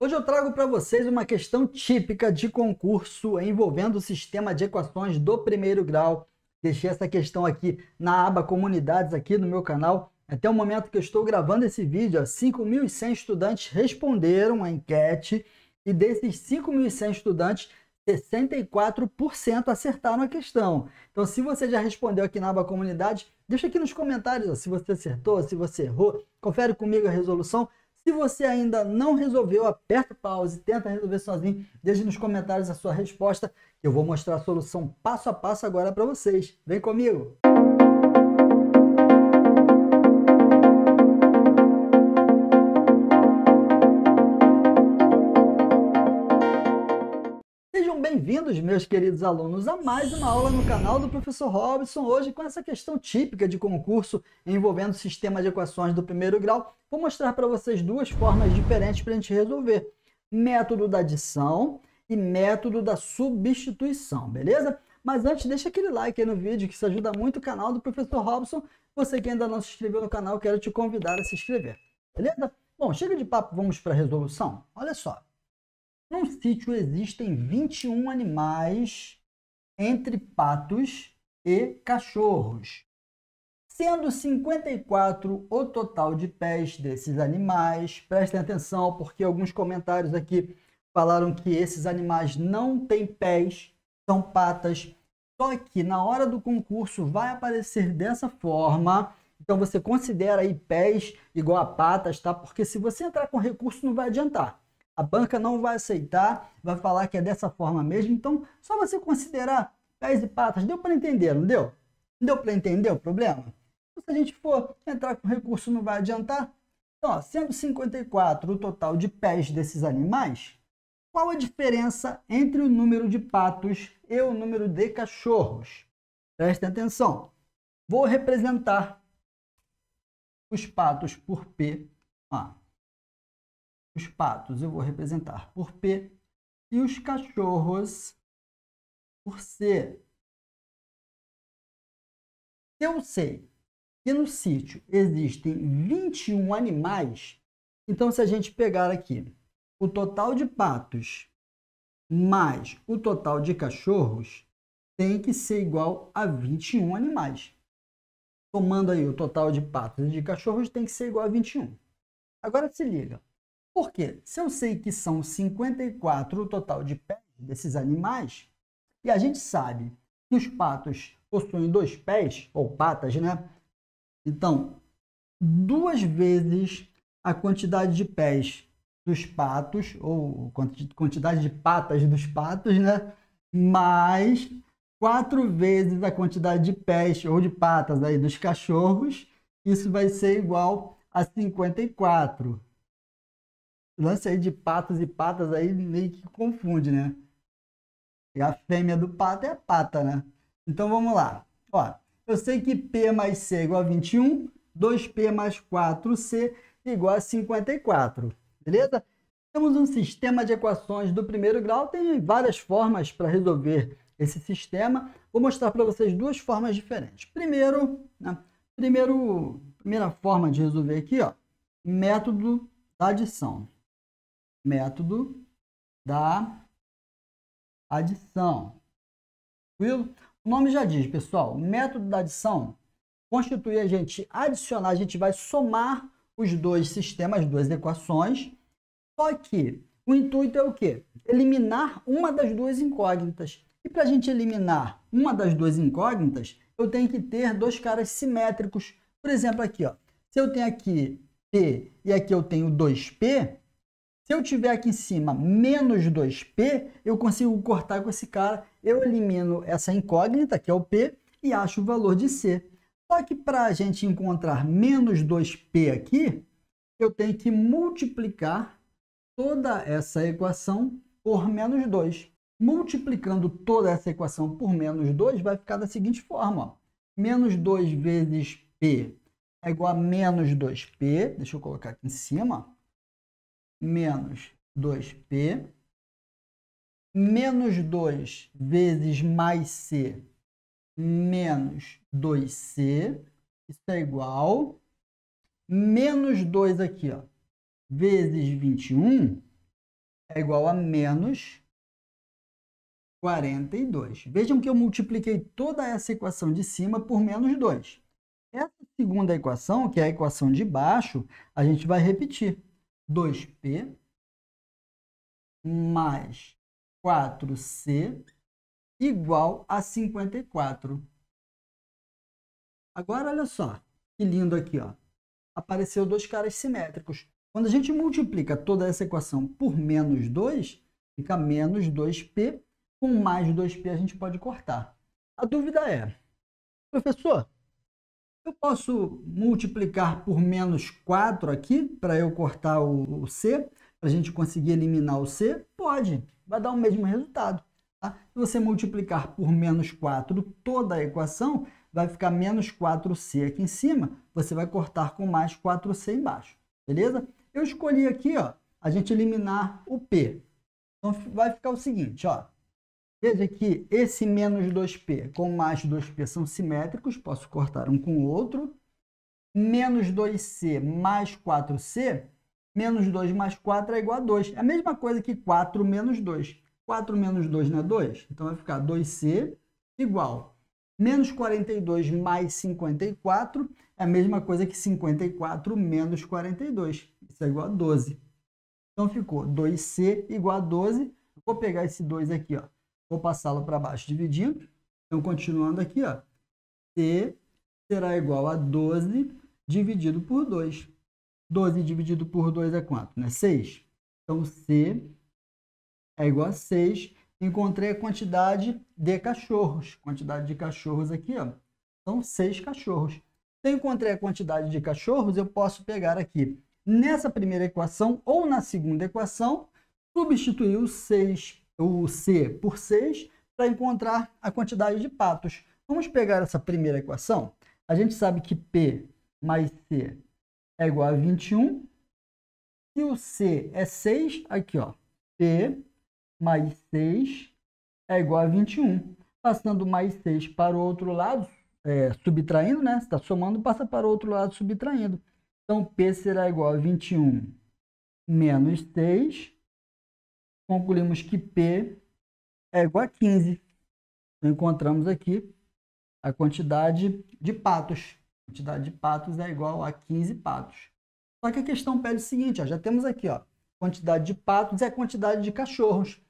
Hoje eu trago para vocês uma questão típica de concurso envolvendo o sistema de equações do primeiro grau. Deixei essa questão aqui na aba comunidades aqui no meu canal. Até o momento que eu estou gravando esse vídeo, 5.100 estudantes responderam a enquete e desses 5.100 estudantes, 64% acertaram a questão. Então, se você já respondeu aqui na aba comunidades, deixa aqui nos comentários ó, se você acertou, se você errou. Confere comigo a resolução. Se você ainda não resolveu, aperta pause, tenta resolver sozinho, deixe nos comentários a sua resposta, eu vou mostrar a solução passo a passo agora para vocês. Vem comigo! Bem-vindos, meus queridos alunos, a mais uma aula no canal do Professor Robson. Hoje, com essa questão típica de concurso envolvendo sistema de equações do primeiro grau, vou mostrar para vocês duas formas diferentes para a gente resolver: método da adição e método da substituição, beleza? Mas antes, deixa aquele like aí no vídeo, que isso ajuda muito o canal do Professor Robson. Você que ainda não se inscreveu no canal, quero te convidar a se inscrever, beleza? Bom, chega de papo, vamos para a resolução? Olha só. Num sítio existem 21 animais, entre patos e cachorros, sendo 54 o total de pés desses animais. Prestem atenção, porque alguns comentários aqui falaram que esses animais não têm pés, são patas. Só que na hora do concurso vai aparecer dessa forma. Então você considera aí pés igual a patas, tá? Porque se você entrar com recurso não vai adiantar a banca não vai aceitar, vai falar que é dessa forma mesmo. Então, só você considerar pés e patas. Deu para entender, não deu? Deu para entender o problema? Então, se a gente for entrar com recurso, não vai adiantar. Então, ó, sendo 54 o total de pés desses animais, qual a diferença entre o número de patos e o número de cachorros? Prestem atenção. Vou representar os patos por P. Ó. Os patos eu vou representar por P e os cachorros por C. Se eu sei que no sítio existem 21 animais, então se a gente pegar aqui o total de patos mais o total de cachorros, tem que ser igual a 21 animais. tomando aí o total de patos e de cachorros, tem que ser igual a 21. Agora se liga, porque se eu sei que são 54 o total de pés desses animais, e a gente sabe que os patos possuem dois pés, ou patas, né? Então, duas vezes a quantidade de pés dos patos, ou quantidade de patas dos patos, né? Mais quatro vezes a quantidade de pés ou de patas aí dos cachorros, isso vai ser igual a 54 lance aí de patas e patas aí meio que confunde, né? E a fêmea do pato é a pata, né? Então vamos lá. Ó, eu sei que P mais C é igual a 21, 2P mais 4C é igual a 54, beleza? Temos um sistema de equações do primeiro grau, tem várias formas para resolver esse sistema. Vou mostrar para vocês duas formas diferentes. Primeiro, né? Primeiro, primeira forma de resolver aqui, ó, método da adição método da adição. Tranquilo? O nome já diz, pessoal, o método da adição constitui a gente adicionar, a gente vai somar os dois sistemas, as duas equações, só que o intuito é o quê? Eliminar uma das duas incógnitas. E para a gente eliminar uma das duas incógnitas, eu tenho que ter dois caras simétricos. Por exemplo, aqui, ó, se eu tenho aqui P e aqui eu tenho 2P, se eu tiver aqui em cima menos 2p, eu consigo cortar com esse cara, eu elimino essa incógnita, que é o p, e acho o valor de c. Só que para a gente encontrar menos 2p aqui, eu tenho que multiplicar toda essa equação por menos 2. Multiplicando toda essa equação por menos 2, vai ficar da seguinte forma. Menos 2 vezes p é igual a menos 2p, deixa eu colocar aqui em cima, menos 2P, menos 2 vezes mais C, menos 2C, isso é igual, menos 2 aqui, ó, vezes 21, é igual a menos 42. Vejam que eu multipliquei toda essa equação de cima por menos 2. Essa segunda equação, que é a equação de baixo, a gente vai repetir. 2P mais 4C igual a 54. Agora, olha só, que lindo aqui, ó. Apareceu dois caras simétricos. Quando a gente multiplica toda essa equação por menos 2, fica menos 2p. Com mais 2p a gente pode cortar. A dúvida é, professor, eu posso multiplicar por menos 4 aqui para eu cortar o, o C, para a gente conseguir eliminar o C? Pode, vai dar o mesmo resultado. Tá? Se você multiplicar por menos 4 toda a equação, vai ficar menos 4C aqui em cima, você vai cortar com mais 4C embaixo, beleza? Eu escolhi aqui, ó, a gente eliminar o P. Então vai ficar o seguinte, ó, Veja que esse menos 2p com mais 2p são simétricos, posso cortar um com o outro. Menos 2c mais 4c, menos 2 mais 4 é igual a 2. É a mesma coisa que 4 menos 2. 4 menos 2 não é 2? Então vai ficar 2c igual menos 42 mais 54, é a mesma coisa que 54 menos 42. Isso é igual a 12. Então ficou 2c igual a 12. Vou pegar esse 2 aqui, ó Vou passá la para baixo dividindo. Então, continuando aqui, ó. T será igual a 12 dividido por 2. 12 dividido por 2 é quanto? Né? 6. Então, C é igual a 6. Encontrei a quantidade de cachorros. Quantidade de cachorros aqui, ó. São 6 cachorros. Se eu encontrei a quantidade de cachorros, eu posso pegar aqui nessa primeira equação ou na segunda equação, substituir o 6 o C por 6 para encontrar a quantidade de patos. Vamos pegar essa primeira equação. A gente sabe que P mais C é igual a 21. Se o C é 6, aqui, ó, P mais 6 é igual a 21. Passando mais 6 para o outro lado, é, subtraindo, né? está somando, passa para o outro lado subtraindo. Então, P será igual a 21 menos 6 concluímos que P é igual a 15. Então, encontramos aqui a quantidade de patos. A quantidade de patos é igual a 15 patos. Só que a questão pede o seguinte, ó, já temos aqui, ó, quantidade de patos é a quantidade de cachorros.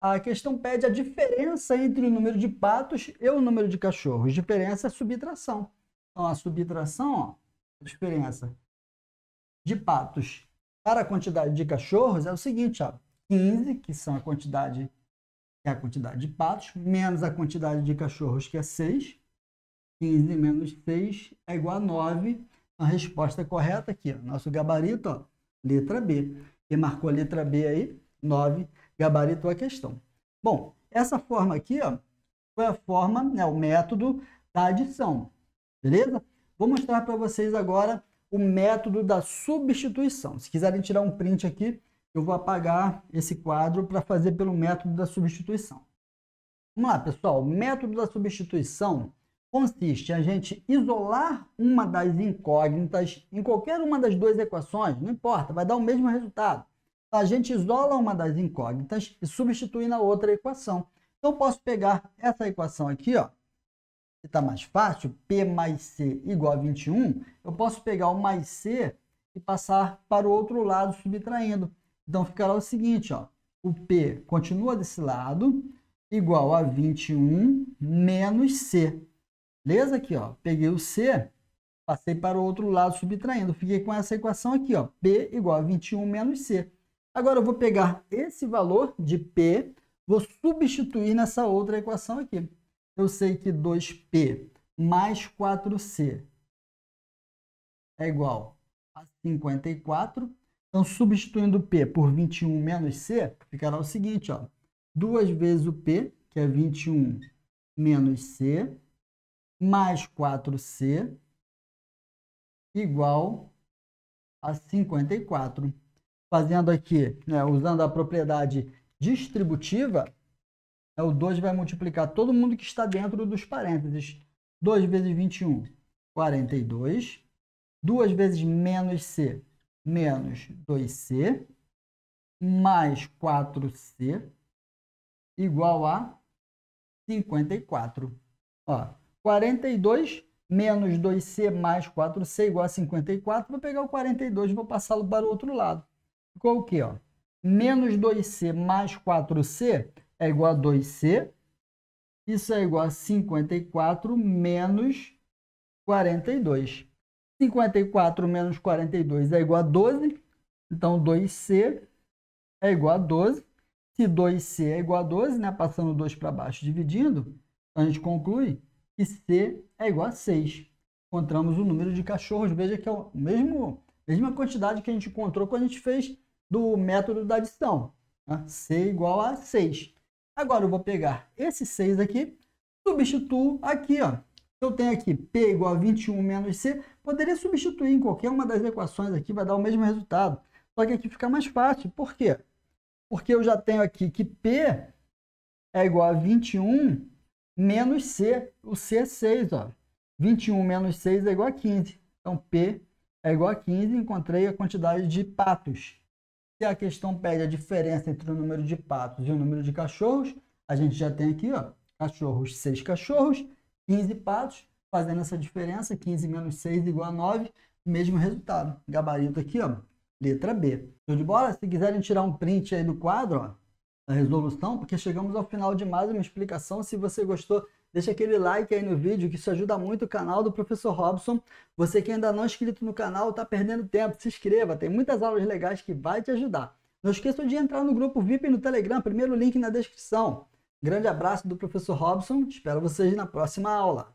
A questão pede a diferença entre o número de patos e o número de cachorros. A diferença é subtração. Então, a subtração, ó, a diferença de patos para a quantidade de cachorros é o seguinte, ó, 15, que são a quantidade é a quantidade de patos, menos a quantidade de cachorros, que é 6. 15 menos 6 é igual a 9. A resposta correta aqui, ó, nosso gabarito, ó, letra B. Quem marcou a letra B aí, 9, gabarito a questão. Bom, essa forma aqui ó, foi a forma, né, o método da adição, beleza? Vou mostrar para vocês agora o método da substituição. Se quiserem tirar um print aqui, eu vou apagar esse quadro para fazer pelo método da substituição. Vamos lá, pessoal. O método da substituição consiste em a gente isolar uma das incógnitas em qualquer uma das duas equações, não importa, vai dar o mesmo resultado. A gente isola uma das incógnitas e substitui na outra equação. Então, eu posso pegar essa equação aqui, ó, que está mais fácil, P mais C igual a 21, eu posso pegar o mais C e passar para o outro lado subtraindo. Então ficará o seguinte, ó, o P continua desse lado, igual a 21 menos C. Beleza? Aqui, ó, peguei o C, passei para o outro lado subtraindo. Fiquei com essa equação aqui, ó, P igual a 21 menos C. Agora eu vou pegar esse valor de P, vou substituir nessa outra equação aqui. Eu sei que 2P mais 4C é igual a 54 então, substituindo P por 21 menos C, ficará o seguinte, ó. 2 vezes o P, que é 21 menos C, mais 4C, igual a 54. Fazendo aqui, né, usando a propriedade distributiva, né, o 2 vai multiplicar todo mundo que está dentro dos parênteses. 2 vezes 21, 42. 2 vezes menos C, menos 2C mais 4C igual a 54. Ó, 42 menos 2C mais 4C igual a 54. Vou pegar o 42 e vou passá-lo para o outro lado. Ficou o quê? Ó? Menos 2C mais 4C é igual a 2C. Isso é igual a 54 menos 42. 54 menos 42 é igual a 12. Então, 2C é igual a 12. Se 2C é igual a 12, né, passando 2 para baixo dividindo, então a gente conclui que C é igual a 6. Encontramos o número de cachorros. Veja que é a mesma quantidade que a gente encontrou quando a gente fez do método da adição. Né? C é igual a 6. Agora eu vou pegar esse 6 aqui, substituo aqui, ó, eu tenho aqui P igual a 21 menos C, poderia substituir em qualquer uma das equações aqui, vai dar o mesmo resultado. Só que aqui fica mais fácil. Por quê? Porque eu já tenho aqui que P é igual a 21 menos C. O C é 6, ó. 21 menos 6 é igual a 15. Então, P é igual a 15. Encontrei a quantidade de patos. Se a questão pede a diferença entre o número de patos e o número de cachorros, a gente já tem aqui, ó, cachorros, 6 cachorros 15 patos, fazendo essa diferença, 15 menos 6 igual a 9, mesmo resultado. Gabarito aqui, ó, letra B. Show de bola? Se quiserem tirar um print aí do quadro, ó, da resolução, porque chegamos ao final de mais uma explicação. Se você gostou, deixa aquele like aí no vídeo, que isso ajuda muito o canal do Professor Robson. Você que ainda não é inscrito no canal, está perdendo tempo, se inscreva, tem muitas aulas legais que vai te ajudar. Não esqueça de entrar no grupo VIP no Telegram, primeiro link na descrição. Grande abraço do professor Robson, espero vocês na próxima aula.